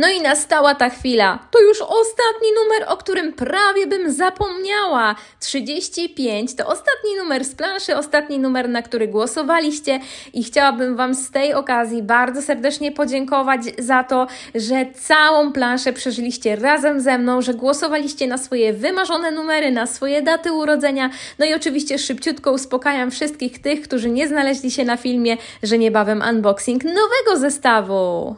No i nastała ta chwila. To już ostatni numer, o którym prawie bym zapomniała. 35 to ostatni numer z planszy, ostatni numer, na który głosowaliście i chciałabym Wam z tej okazji bardzo serdecznie podziękować za to, że całą planszę przeżyliście razem ze mną, że głosowaliście na swoje wymarzone numery, na swoje daty urodzenia. No i oczywiście szybciutko uspokajam wszystkich tych, którzy nie znaleźli się na filmie, że niebawem unboxing nowego zestawu.